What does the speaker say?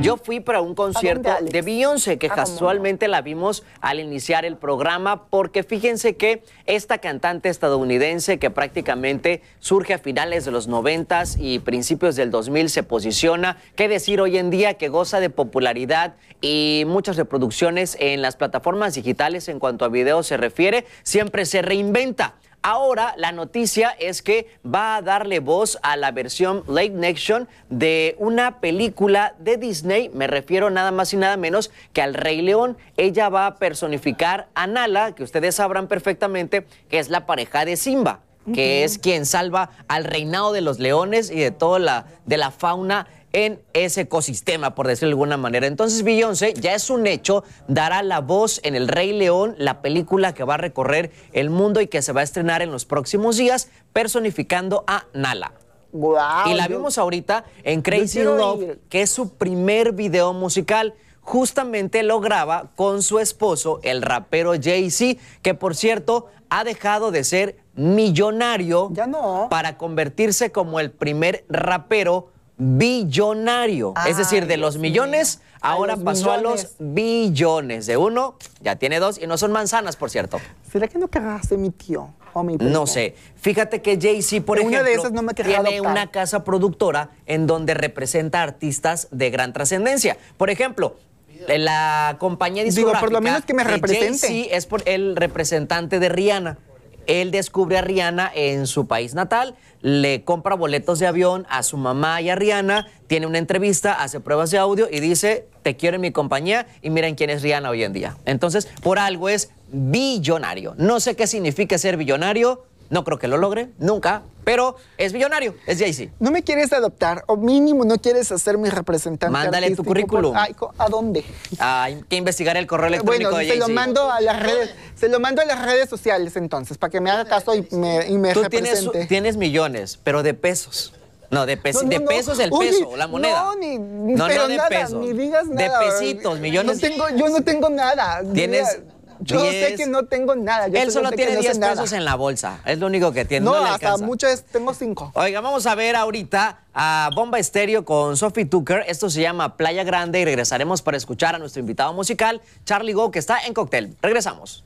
Yo fui para un concierto de Beyoncé, que ah, casualmente la vimos al iniciar el programa, porque fíjense que esta cantante estadounidense que prácticamente surge a finales de los 90 y principios del 2000 se posiciona, qué decir hoy en día que goza de popularidad y muchas reproducciones en las plataformas digitales en cuanto a videos se refiere, siempre se reinventa. Ahora la noticia es que va a darle voz a la versión Late Nation de una película de Disney, me refiero nada más y nada menos que al Rey León. Ella va a personificar a Nala, que ustedes sabrán perfectamente que es la pareja de Simba que es quien salva al reinado de los leones y de toda la, de la fauna en ese ecosistema, por decirlo de alguna manera. Entonces, Beyoncé, ya es un hecho, dará la voz en El Rey León, la película que va a recorrer el mundo y que se va a estrenar en los próximos días, personificando a Nala. y la vimos ahorita en Crazy Love, que es su primer video musical justamente lo graba con su esposo, el rapero Jay-Z, que por cierto ha dejado de ser millonario para convertirse como el primer rapero billonario. es decir, de los millones, ahora pasó a los billones. De uno, ya tiene dos, y no son manzanas, por cierto. ¿Será que no cagaste mi tío o mi No sé. Fíjate que Jay-Z, por ejemplo, tiene una casa productora en donde representa artistas de gran trascendencia. Por ejemplo, la compañía discográfica Digo, por lo menos que me represente. Jay-Z es por el representante de Rihanna. Él descubre a Rihanna en su país natal, le compra boletos de avión a su mamá y a Rihanna, tiene una entrevista, hace pruebas de audio y dice, te quiero en mi compañía y miren quién es Rihanna hoy en día. Entonces, por algo es billonario. No sé qué significa ser billonario, no creo que lo logre, nunca, pero es billonario, es Jay-Z. ¿No me quieres adoptar? O mínimo, ¿no quieres hacer mi representante? Mándale tu currículum. ¿A dónde? Hay que investigar el correo electrónico de Jay-Z. Te lo mando a las redes. Se lo mando a las redes sociales entonces, para que me haga caso y me, y Tú Tienes, tienes millones, pero de pesos. No, de, de pesos el peso, la moneda. No, ni, pero de nada, pesos. Ni digas nada. De pesitos, millones. tengo, yo no tengo nada. Tienes yo sé que no tengo nada. él solo tiene 10 pesos en la bolsa. Es lo único que tiene. No, hasta muchas, tengo 5. Oiga, vamos a ver ahorita a Bomba Estéreo con Sophie Tucker. Esto se llama Playa Grande y regresaremos para escuchar a nuestro invitado musical, Charlie Go, que está en Cóctel. Regresamos.